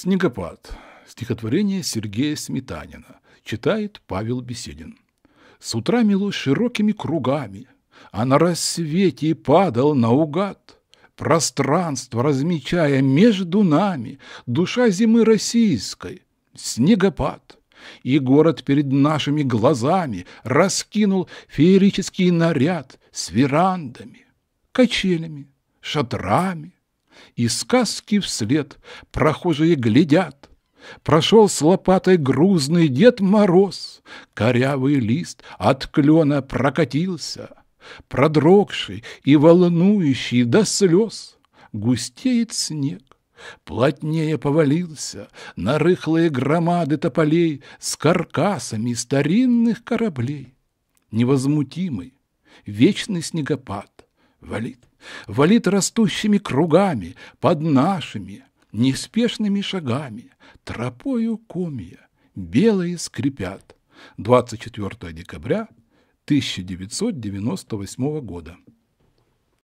Снегопад. Стихотворение Сергея Сметанина. Читает Павел Беседин. С утра мило широкими кругами, А на рассвете падал наугад. Пространство размечая между нами, Душа зимы российской. Снегопад. И город перед нашими глазами Раскинул феерический наряд С верандами, качелями, шатрами, и сказки вслед прохожие глядят. Прошел с лопатой грузный Дед Мороз, корявый лист от клена прокатился, продрогший и волнующий до слез. Густеет снег, плотнее повалился на рыхлые громады тополей с каркасами старинных кораблей. Невозмутимый, вечный снегопад валит, валит растущими кругами под нашими неспешными шагами, тропою комья, белые скрипят. 24 декабря 1998 года.